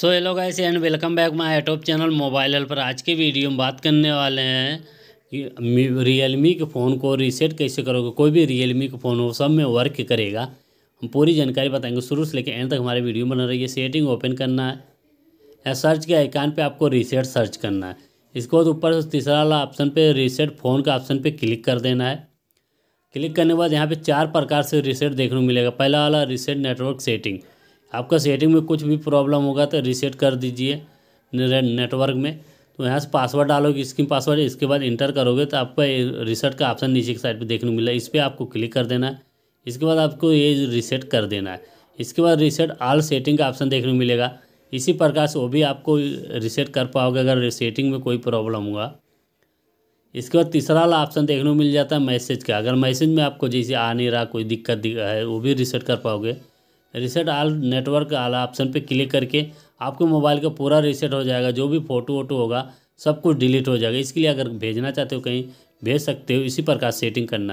so hello guys and welcome back my YouTube channel mobile help पर आज के video में बात करने वाले हैं कि रियलमी के फ़ोन को रीसेट कैसे करोगे कोई भी रियलमी का फ़ोन हो सब में वर्क करेगा हम पूरी जानकारी बताएंगे शुरू से लेकर एंड तक हमारे वीडियो बना रही है सेटिंग ओपन करना है या सर्च के आइकान पर आपको रीसेट सर्च करना है इसके बाद तो ऊपर से तीसरा वाला ऑप्शन पर रीसेट फ़ोन का ऑप्शन पर क्लिक कर देना है क्लिक करने के बाद यहाँ पर चार प्रकार से रीसेट देखने को मिलेगा पहला वाला रीसेट नेटवर्क सेटिंग आपका सेटिंग में कुछ भी प्रॉब्लम होगा तो रीसेट कर दीजिए नेटवर्क में तो यहाँ से पासवर्ड डालोगे स्क्रीन पासवर्ड इसके बाद इंटर करोगे तो आपका रिसेट का ऑप्शन नीचे की साइड पे देखने को मिला इस पर आपको क्लिक कर देना है इसके बाद आपको ये रिसेट कर देना है इसके बाद रिसेट आल सेटिंग का ऑप्शन देखने को मिलेगा इसी प्रकार से वो भी आपको रिसेट कर पाओगे अगर सेटिंग में कोई प्रॉब्लम हुआ इसके बाद तीसरा वाला ऑप्शन देखने को मिल जाता है मैसेज का अगर मैसेज में आपको जैसे आ नहीं रहा कोई दिक्कत है वो भी रिसेट कर पाओगे रिसेट आल नेटवर्क आला ऑप्शन पे क्लिक करके आपके मोबाइल का पूरा रिसेट हो जाएगा जो भी फ़ोटो वोटो होगा सब कुछ डिलीट हो जाएगा इसके लिए अगर भेजना चाहते हो कहीं भेज सकते हो इसी प्रकार सेटिंग करना है